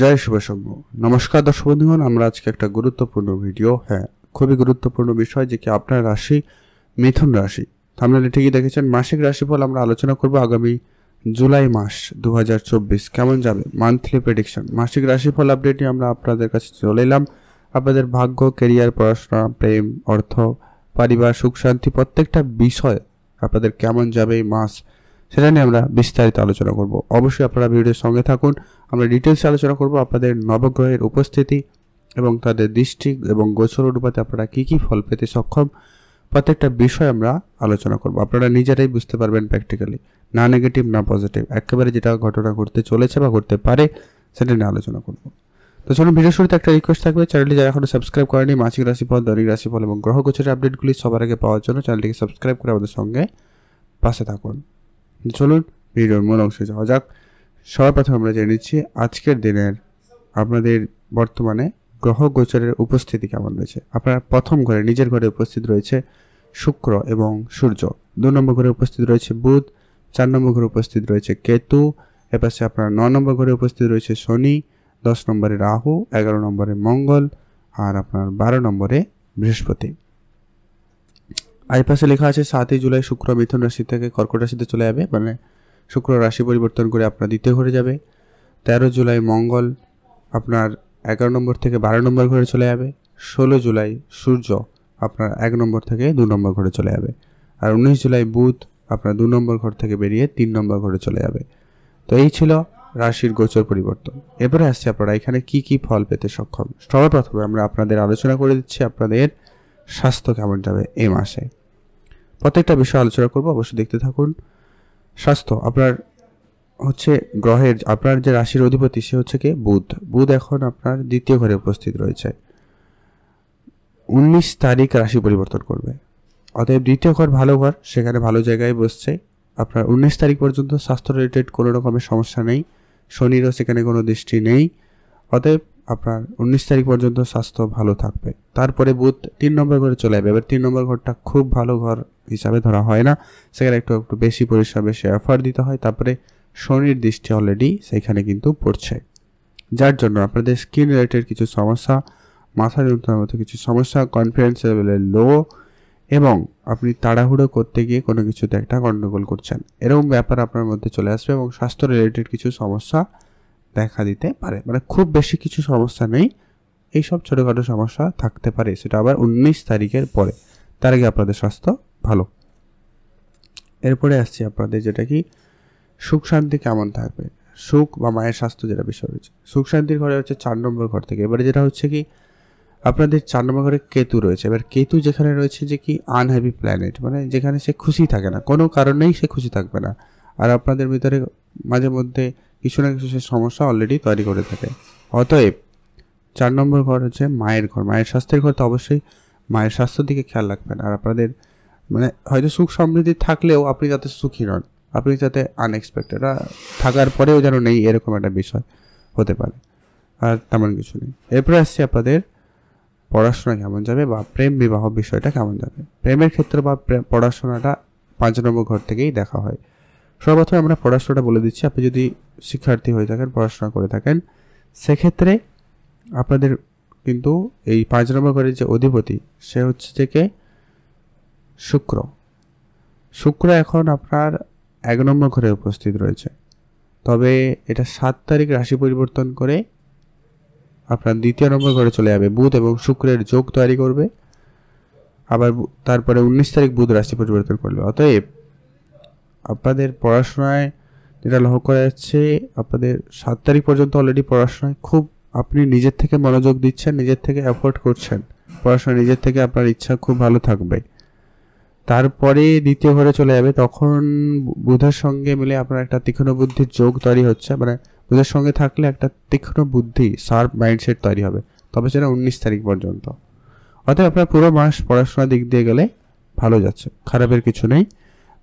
জয় শুভসভ্য নমস্কার দর্শক বন্ধুগণ আমরা আজকে একটা গুরুত্বপূর্ণ ভিডিও হ্যাঁ খুবই গুরুত্বপূর্ণ বিষয় যে কি আপনার রাশি মিথুন রাশি আপনারা ঠিকই দেখেছেন মাসিক রাশিফল আমরা আলোচনা করব আগামী জুলাই মাস দু কেমন যাবে মান্থলি প্রেডিকশন মাসিক রাশিফল আপডেটই আমরা আপনাদের কাছে চলে এলাম আপনাদের ভাগ্য কেরিয়ার পড়াশোনা প্রেম অর্থ পারিবার সুখ শান্তি প্রত্যেকটা বিষয় আপনাদের কেমন যাবে এই মাস সেটা নিয়ে আমরা বিস্তারিত আলোচনা করব অবশ্যই আপনারা ভিডিওর সঙ্গে থাকুন আমরা ডিটেলসে আলোচনা করব আপনাদের নবগ্রহের উপস্থিতি এবং তাদের দৃষ্টি এবং গোচর অনুপাতে আপনারা কী কী ফল পেতে সক্ষম প্রত্যেকটা বিষয় আমরা আলোচনা করব আপনারা নিজেরাই বুঝতে পারবেন প্র্যাকটিক্যালি না নেগেটিভ না পজিটিভ একেবারে যেটা ঘটনা ঘটতে চলেছে বা ঘটতে পারে সেটা নিয়ে আলোচনা করব তো চলুন ভিডিও শুরুতে একটা রিকোয়েস্ট থাকবে চ্যানেলটি যারা এখনো সাবস্ক্রাইব করেনি মাসিক রাশিফল দৈনিক রাশিফল এবং গ্রহ গোচরের আপডেটগুলি সবার আগে পাওয়ার জন্য চ্যানেলটিকে সাবস্ক্রাইব করে আমাদের সঙ্গে পাশে থাকুন চলুন ভিডিওর মূল অংশে যাওয়া যাক সবার আমরা জেনে নিচ্ছি আজকের দিনের আপনাদের বর্তমানে গ্রহ গোচরের উপস্থিতি কেমন রয়েছে আপনার প্রথম ঘরে নিজের ঘরে উপস্থিত রয়েছে শুক্র এবং সূর্য দু নম্বর ঘরে উপস্থিত রয়েছে বুধ চার নম্বর ঘরে উপস্থিত রয়েছে কেতু এপাশে আপনার ন নম্বর ঘরে উপস্থিত রয়েছে শনি দশ নম্বরে রাহু এগারো নম্বরে মঙ্গল আর আপনার বারো নম্বরে বৃহস্পতি আইপাসে লেখা আছে সাতই জুলাই শুক্র মিথুন রাশি থেকে কর্কট রাশিতে চলে যাবে মানে শুক্র রাশি পরিবর্তন করে আপনার দ্বিতীয় ঘরে যাবে তেরো জুলাই মঙ্গল আপনার এগারো নম্বর থেকে বারো নম্বর ঘরে চলে যাবে ষোলো জুলাই সূর্য আপনার এক নম্বর থেকে দু নম্বর ঘরে চলে যাবে আর উনিশ জুলাই বুধ আপনার দু নম্বর ঘর থেকে বেরিয়ে তিন নম্বর ঘরে চলে যাবে তো এই ছিল রাশির গোচর পরিবর্তন এবারে আসছে আপনারা এখানে কি কি ফল পেতে সক্ষম সবার প্রথমে আমরা আপনাদের আলোচনা করে দিচ্ছি আপনাদের স্বাস্থ্য কেমন যাবে এই মাসে প্রত্যেকটা বিষয় আলোচনা করব অবশ্যই দেখতে থাকুন স্বাস্থ্য আপনার হচ্ছে গ্রহের আপনার যে রাশির অধিপতি সে হচ্ছে কে বুধ বুধ এখন আপনার দ্বিতীয় ঘরে উপস্থিত রয়েছে উনিশ তারিখ রাশি পরিবর্তন করবে অতএব দ্বিতীয় ঘর ভালো ঘর সেখানে ভালো জায়গায় বসছে আপনার উনিশ তারিখ পর্যন্ত স্বাস্থ্য রিলেটেড কোনো রকমের সমস্যা নেই শনিরও সেখানে কোনো দৃষ্টি নেই অতএব আপনার উনিশ তারিখ পর্যন্ত স্বাস্থ্য ভালো থাকবে তারপরে বুধ তিন নম্বর ঘরে চলে যাবে এবার তিন নম্বর ঘরটা খুব ভালো ঘর হিসাবে ধরা হয় না সেখানে একটু একটু বেশি পরিশ্রমে সে অফার দিতে হয় তারপরে শনির দৃষ্টি অলরেডি সেখানে কিন্তু পড়ছে যার জন্য আপনাদের স্কিন রিলেটেড কিছু সমস্যা মাথা যন্ত্রণার মতো কিছু সমস্যা কনফিডেন্স লেভেলের লো এবং আপনি তাড়াহুড়ো করতে গিয়ে কোনো কিছুতে একটা গণ্ডগোল করছেন এরকম ব্যাপার আপনার মধ্যে চলে আসবে এবং স্বাস্থ্য রিলেটেড কিছু সমস্যা দেখা দিতে পারে মানে খুব বেশি কিছু সমস্যা নেই এইসব ছোটোখাটো সমস্যা থাকতে পারে সেটা আবার উনিশ তারিখের পরে তার আগে আপনাদের স্বাস্থ্য ভালো এরপরে আসছি আপনাদের যেটা কি সুখ শান্তি কেমন থাকবে সুখ বা মায়ের স্বাস্থ্য যেটা বিষয় রয়েছে সুখ শান্তির ঘরে হচ্ছে চার নম্বর ঘর থেকে এবারে যেটা হচ্ছে কি আপনাদের চার নম্বর ঘরে কেতু রয়েছে এবার কেতু যেখানে রয়েছে যে কি আনহ্যাপি প্ল্যানেট মানে যেখানে সে খুশি থাকে না কোনো কারণেই সে খুশি থাকবে না আর আপনাদের ভিতরে মাঝে মধ্যে কিছু না কিছু সে সমস্যা অলরেডি তৈরি করে থাকে অতএব চার নম্বর ঘর হচ্ছে মায়ের ঘর মায়ের স্বাস্থ্যের ঘর তো অবশ্যই মায়ের স্বাস্থ্যের দিকে খেয়াল রাখবেন আর আপনাদের মানে হয়তো সুখ সমৃদ্ধি থাকলেও আপনি যাতে সুখী নন আপনি যাতে আনএক্সপেক্টেড থাকার পরেও যেন নেই এরকম একটা বিষয় হতে পারে আর তেমন কিছু নেই এরপরে আসছে আপনাদের পড়াশোনা কেমন যাবে বা প্রেম বিবাহ বিষয়টা কেমন যাবে প্রেমের ক্ষেত্রে বা পড়াশোনাটা পাঁচ নম্বর ঘর থেকেই দেখা হয় সর্বপ্রথমে আমরা পড়াশোনাটা বলে দিচ্ছি আপনি যদি শিক্ষার্থী হয়ে থাকেন পড়াশোনা করে থাকেন সেক্ষেত্রে আপনাদের কিন্তু এই পাঁচ নম্বর ঘরের যে অধিপতি সে হচ্ছে থেকে শুক্র শুক্র এখন আপনার এক নম্বর ঘরে উপস্থিত রয়েছে তবে এটা সাত তারিখ রাশি পরিবর্তন করে আপনার দ্বিতীয় নম্বর ঘরে চলে যাবে বুধ এবং শুক্রের যোগ তৈরি করবে আবার তারপরে উনিশ তারিখ বুধ রাশি পরিবর্তন করবে অতএব আপনাদের পড়াশোনায় যেটা লক্ষ্য করা যাচ্ছে আপনাদের সাত তারিখ পর্যন্ত অলরেডি পড়াশোনায় খুব আপনি নিজের থেকে মনোযোগ দিচ্ছেন নিজের থেকে অ্যাফোর্ড করছেন পড়াশোনা নিজের থেকে আপনার ইচ্ছা খুব ভালো থাকবে তারপরে দ্বিতীয় ঘরে চলে যাবে তখন বুধের সঙ্গে মিলে আপনার একটা তীক্ষ্ণ বুদ্ধির যোগ তৈরি হচ্ছে মানে বুধের সঙ্গে থাকলে একটা তীক্ষ্ণ বুদ্ধি শার্প মাইন্ডসেট তৈরি হবে তবে সেটা উনিশ তারিখ পর্যন্ত অতএব আপনার পুরো মাস পড়াশোনার দিক দিয়ে গেলে ভালো যাচ্ছে খারাপের কিছু নেই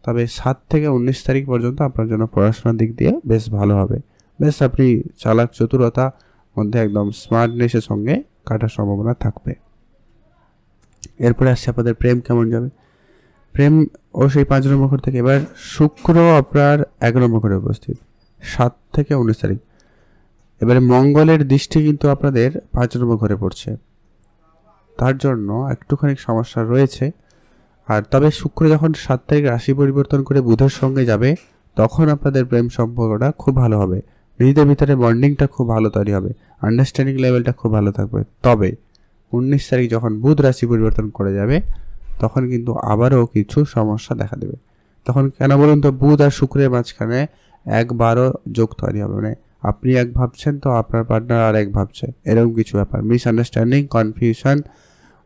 তবে সাত থেকে উনিশ তারিখ পর্যন্ত আপনার জন্য পড়াশোনার দিক দিয়ে বেশ ভালো হবে বেশ আপনি চালাক চতুরতা মধ্যে একদম স্মার্টনেসের সঙ্গে কাটার সম্ভাবনা থাকবে এরপরে আসছে আপনাদের প্রেম কেমন যাবে প্রেম ও সেই পাঁচ নম্বর ঘর থেকে এবার শুক্র আপনার এক নম্বর ঘরে উপস্থিত সাত থেকে উনিশ তারিখ এবারে মঙ্গলের দৃষ্টি কিন্তু আপনাদের পাঁচ নম্বর ঘরে পড়ছে তার জন্য একটুখানি সমস্যা রয়েছে আর তবে শুক্র যখন সাত তারিখ রাশি পরিবর্তন করে বুধের সঙ্গে যাবে তখন আপনাদের প্রেম সম্পর্কটা খুব ভালো হবে নিজেদের ভিতরে বন্ডিংটা খুব ভালো তৈরি হবে আন্ডারস্ট্যান্ডিং লেভেলটা খুব ভালো থাকবে তবে উনিশ তারিখ যখন বুধ রাশি পরিবর্তন করে যাবে তখন কিন্তু আবারও কিছু সমস্যা দেখা দেবে তখন কেন বলুন তো বুধ আর শুক্রের মাঝখানে একবারও যোগ তৈরি হবে মানে আপনি এক ভাবছেন তো আপনার পার্টনার আর এক ভাবছে এরকম কিছু ব্যাপার মিসআন্ডারস্ট্যান্ডিং কনফিউশন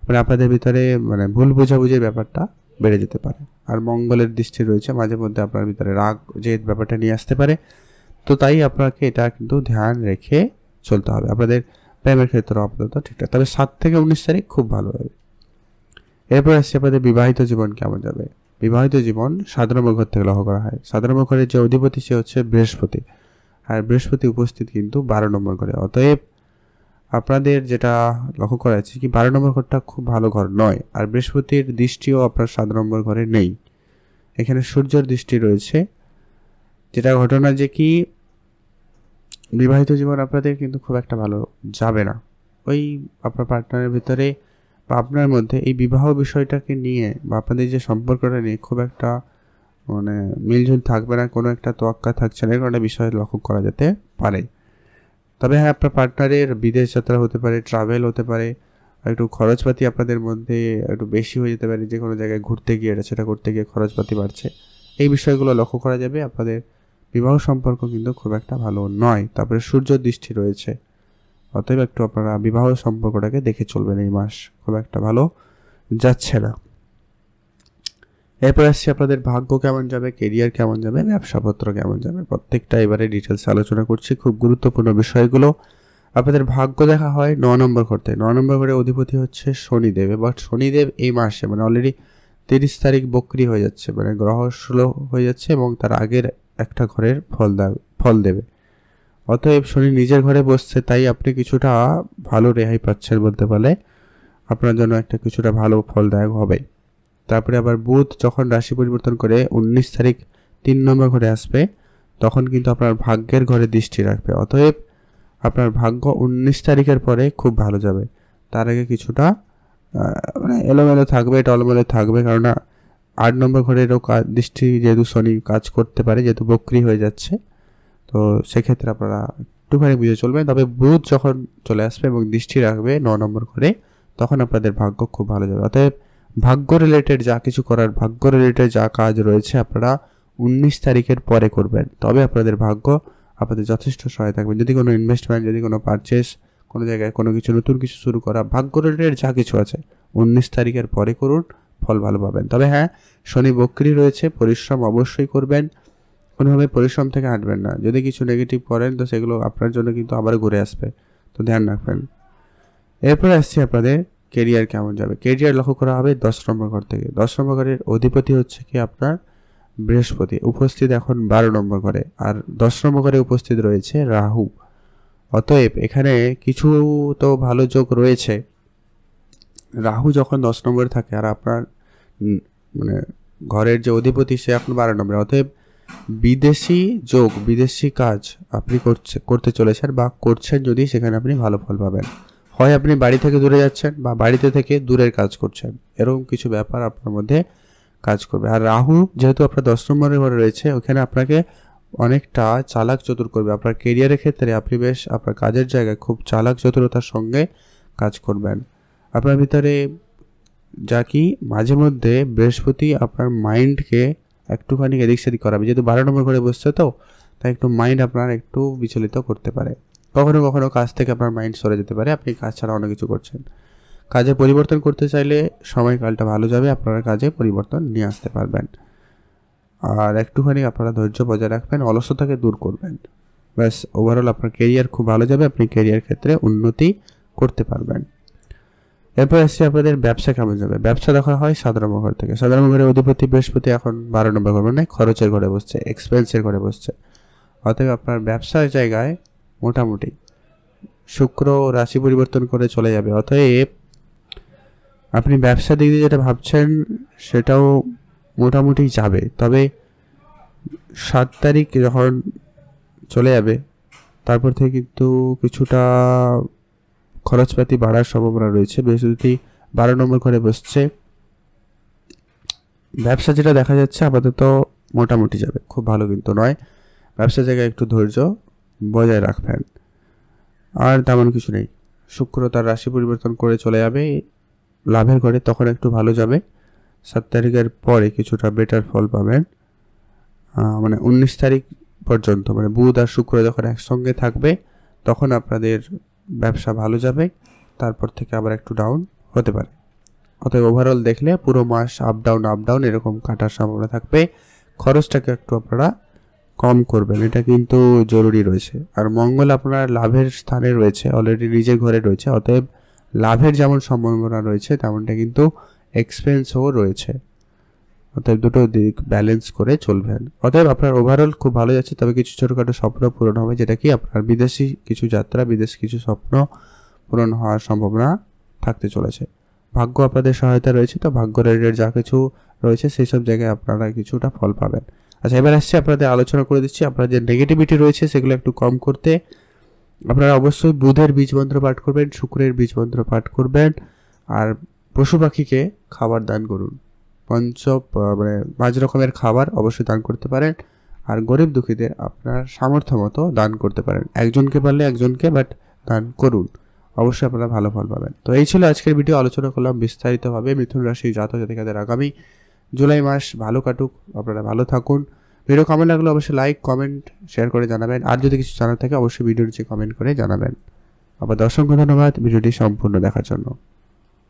মানে আপনাদের ভিতরে মানে ভুল বোঝাবুঝির ব্যাপারটা বেড়ে যেতে পারে আর মঙ্গলের দৃষ্টি রয়েছে মাঝে মধ্যে আপনার ভিতরে রাগ যে ব্যাপারটা নিয়ে আসতে পারে তো তাই আপনাকে এটা কিন্তু ধ্যান রেখে চলতে হবে আপনাদের প্রেমের ক্ষেত্রে আপাতত ঠিকঠাক তবে সাত থেকে উনিশ তারিখ খুব ভালো হবে এরপর আসছে আপনাদের বিবাহিত জীবন কেমন যাবে বিবাহিত জীবন সাধারণ মুখর থেকে লক্ষ্য করা হয় সাধারণ মুখরের যে অধিপতি সে হচ্ছে বৃহস্পতি আর বৃহস্পতি উপস্থিত কিন্তু বারো নম্বর ঘরে অতএব আপনাদের যেটা লক্ষ্য করা যাচ্ছে কি বারো নম্বর ঘরটা খুব ভালো ঘর নয় আর বৃহস্পতির দৃষ্টিও আপনার সাত নম্বর ঘরে নেই এখানে সূর্যের দৃষ্টি রয়েছে যেটা ঘটনা যে কি বিবাহিত জীবন আপনাদের কিন্তু খুব একটা ভালো যাবে না ওই আপনার পার্টনারের ভিতরে বা আপনার মধ্যে এই বিবাহ বিষয়টাকে নিয়ে বা আপনাদের যে সম্পর্কটা নিয়ে খুব একটা মানে মিলঝুল থাকবে না কোনো একটা তোয়াক্কা থাকছে না কোনো একটা বিষয় লক্ষ্য করা যেতে পারে তবে হ্যাঁ আপনার পার্টনারের বিদেশ যাত্রা হতে পারে ট্রাভেল হতে পারে একটু খরচপাতি আপনাদের মধ্যে একটু বেশি হয়ে যেতে পারে যে কোনো জায়গায় ঘুরতে গিয়ে এটা সেটা করতে গিয়ে খরচপাতি বাড়ছে এই বিষয়গুলো লক্ষ্য করা যাবে আপনাদের বিবাহ সম্পর্ক কিন্তু খুব একটা ভালো নয় তারপরে সূর্য দৃষ্টি রয়েছে অতএব একটু আপনারা বিবাহ সম্পর্কটাকে দেখে চলবেন এই মাস খুব একটা ভালো যাচ্ছে না এরপর আসছি আপনাদের ভাগ্য কেমন যাবে কেরিয়ার কেমন যাবে ব্যবসাপত্র কেমন যাবে প্রত্যেকটা এবারে ডিটেলস আলোচনা করছি খুব গুরুত্বপূর্ণ বিষয়গুলো আপনাদের ভাগ্য দেখা হয় ন নম্বর থেকে ন নম্বর ঘরে অধিপতি হচ্ছে শনিদেব এবার শনিদেব এই মাসে মানে অলরেডি তিরিশ তারিখ বকরি হয়ে যাচ্ছে মানে গ্রহ স্লো হয়ে যাচ্ছে এবং তার আগের একটা ঘরের ফল ফল দেবে অতএব শনি নিজের ঘরে বসছে তাই আপনি কিছুটা ভালো রেহাই পাচ্ছেন বলতে পারলে আপনার জন্য একটা কিছুটা ভালো ফলদায়ক হবে তারপরে আবার বুধ যখন রাশি পরিবর্তন করে উনিশ তারিখ তিন নম্বর ঘরে আসবে তখন কিন্তু আপনার ভাগ্যের ঘরে দৃষ্টি রাখবে অতএব আপনার ভাগ্য উনিশ তারিখের পরে খুব ভালো যাবে তার আগে কিছুটা মানে এলোমেলো থাকবে টলমেলো থাকবে কারণ আট নম্বর ঘরেরও দৃষ্টি যেহেতু শনি কাজ করতে পারে যেহেতু বক্রি হয়ে যাচ্ছে তো সেক্ষেত্রে আপনারা একটুখানি বুঝে চলবেন তবে বুধ যখন চলে আসবে এবং দৃষ্টি রাখবে ন নম্বর ঘরে তখন আপনাদের ভাগ্য খুব ভালো যাবে অতএব ভাগ্য রিলেটেড যা কিছু করার ভাগ্য রিলেটেড যা কাজ রয়েছে আপনারা উনিশ তারিখের পরে করবেন তবে আপনাদের ভাগ্য আপনাদের যথেষ্ট সহায় থাকবে যদি কোনো ইনভেস্টমেন্ট যদি কোনো পারচেস কোনো জায়গায় কোনো কিছু নতুন কিছু শুরু করা ভাগ্য রিলেটেড যা কিছু আছে উনিশ তারিখের পরে করুন ফল ভালো পাবেন তবে হ্যাঁ শনি বক্রি রয়েছে পরিশ্রম অবশ্যই করবেন কোনোভাবে পরিশ্রম থেকে হাঁটবেন না যদি কিছু নেগেটিভ করেন তো সেগুলো আপনার জন্য কিন্তু আবার ঘুরে আসবে তো ধ্যান রাখবেন এরপর আসছি আপনাদের কেরিয়ার কেমন যাবে কেরিয়ার লক্ষ্য করা হবে দশ নম্বর ঘর থেকে দশ নম্বর ঘরের অধিপতি হচ্ছে কি আপনার বৃহস্পতি উপস্থিত এখন বারো নম্বর ঘরে আর দশ নম্বর ঘরে উপস্থিত রয়েছে রাহু অতএব এখানে কিছু তো ভালো যোগ রয়েছে রাহু যখন দশ নম্বরে থাকে আর আপনার মানে ঘরের যে অধিপতি সে এখন বারো নম্বরে অতএব বিদেশি যোগ বিদেশি কাজ আপনি করছে করতে চলেছেন বা করছেন যদি সেখানে আপনি ভালো ফল পাবেন হয় আপনি বাড়ি থেকে দূরে যাচ্ছেন বা বাড়িতে থেকে দূরের কাজ করছেন এরকম কিছু ব্যাপার আপনার মধ্যে কাজ করবে আর রাহু যেহেতু আপনার দশ নম্বরের ঘরে রয়েছে ওখানে আপনাকে অনেকটা চালাক চতুর করবে আপনার কেরিয়ারের ক্ষেত্রে আপনি বেশ আপনার কাজের জায়গায় খুব চালাক চতুরতার সঙ্গে কাজ করবেন আপনার ভিতরে যা কি মাঝে মধ্যে বৃহস্পতি আপনার মাইন্ডকে একটুখানি এদিক সেদিক করাবে যেহেতু বারো নম্বর ঘরে বসছে তো তাই একটু মাইন্ড আপনার একটু বিচলিত করতে পারে কখনো কখনো কাজ থেকে আপনার মাইন্ড সরে যেতে পারে আপনি কাজ ছাড়া অনেক কিছু করছেন কাজে পরিবর্তন করতে চাইলে সময়কালটা ভালো যাবে আপনারা কাজে পরিবর্তন নিয়ে আসতে পারবেন আর একটুখানি আপনারা ধৈর্য বজায় রাখবেন অলসতাকে দূর করবেন ব্যাস ওভারঅল আপনার কেরিয়ার খুব ভালো যাবে আপনি কেরিয়ার ক্ষেত্রে উন্নতি করতে পারবেন এরপর আসছে আপনাদের ব্যবসা কেমন যাবে ব্যবসা দেখা হয় সাধারণ ঘর থেকে সাধারণ ঘরে অধিপতি বৃহস্পতি এখন বারো নম্বর ঘর মানে খরচের ঘরে বসছে এক্সপেন্সের ঘরে বসছে অতএব আপনার ব্যবসার জায়গায় মোটামুটি শুক্র রাশি পরিবর্তন করে চলে যাবে অতএব আপনি ব্যবসা দিক দিয়ে যেটা ভাবছেন সেটাও মোটামুটি যাবে তবে সাত তারিখ যখন চলে যাবে তারপর থেকে কিন্তু কিছুটা খরচপাতি বাড়ার সম্ভাবনা রয়েছে বৃহস্পতি বারো নম্বর ঘরে বসছে ব্যবসা যেটা দেখা যাচ্ছে আপাতত মোটামুটি যাবে খুব ভালো কিন্তু নয় ব্যবসা জায়গায় একটু ধৈর্য বজায় রাখবেন আর তেমন কিছু নেই শুক্র তার রাশি পরিবর্তন করে চলে যাবে লাভের ঘরে তখন একটু ভালো যাবে সাত তারিখের পরে কিছুটা বেটার ফল পাবেন মানে উনিশ তারিখ পর্যন্ত মানে বুধ আর শুক্র যখন একসঙ্গে থাকবে তখন আপনাদের ব্যবসা ভালো যাবে তারপর থেকে আবার একটু ডাউন হতে পারে অতএব ওভারঅল দেখলে পুরো মাস আপ ডাউন আপ ডাউন এরকম কাটার সম্ভাবনা থাকবে খরচটাকে একটু আপনারা কম করবেন এটা কিন্তু জরুরি রয়েছে আর মঙ্গল আপনার লাভের স্থানে রয়েছে অলরেডি নিজের ঘরে রয়েছে অতএব লাভের যেমন সম্ভাবনা রয়েছে তেমনটা কিন্তু এক্সপেন্সও রয়েছে অতএব দুটো দিক ব্যালেন্স করে চলবেন অতএব আপনার ওভারঅল খুব ভালো যাচ্ছে তবে কিছু ছোটোখাটো স্বপ্ন পূরণ হবে যেটা কি আপনার বিদেশি কিছু যাত্রা বিদেশি কিছু স্বপ্ন পূরণ হওয়ার সম্ভাবনা থাকতে চলেছে ভাগ্য আপনাদের সহায়তা রয়েছে তো ভাগ্য রেডের যা কিছু রয়েছে সেই সব জায়গায় আপনারা কিছুটা ফল পাবেন আচ্ছা এবার আসছে আপনাদের আলোচনা করে দিচ্ছি আপনার যে নেগেটিভিটি রয়েছে সেগুলো একটু কম করতে আপনারা অবশ্যই বুধের বীজ মন্ত্র পাঠ করবেন শুক্রের বীজ মন্ত্র পাঠ করবেন আর পশু পাখিকে খাবার দান করুন পঞ্চ মানে পাঁচ রকমের খাবার অবশ্যই দান করতে পারেন আর গরিব দুঃখীদের আপনার সামর্থ্য মতো দান করতে পারেন একজনকে পারলে একজনকে বাট দান করুন অবশ্যই আপনারা ভালো ফল পাবেন তো এই ছিল আজকের ভিডিও আলোচনা করলাম বিস্তারিতভাবে মিথুন রাশি জাতক জাতিকাদের আগামী জুলাই মাস ভালো কাটুক আপনারা ভালো থাকুন ভিডিও কমেন্ট লাগলে অবশ্যই লাইক কমেন্ট শেয়ার করে জানাবেন আর যদি কিছু জানার থাকে অবশ্যই ভিডিওর নিচে কমেন্ট করে জানাবেন আবার দর্শক ধন্যবাদ ভিডিওটি সম্পূর্ণ দেখার জন্য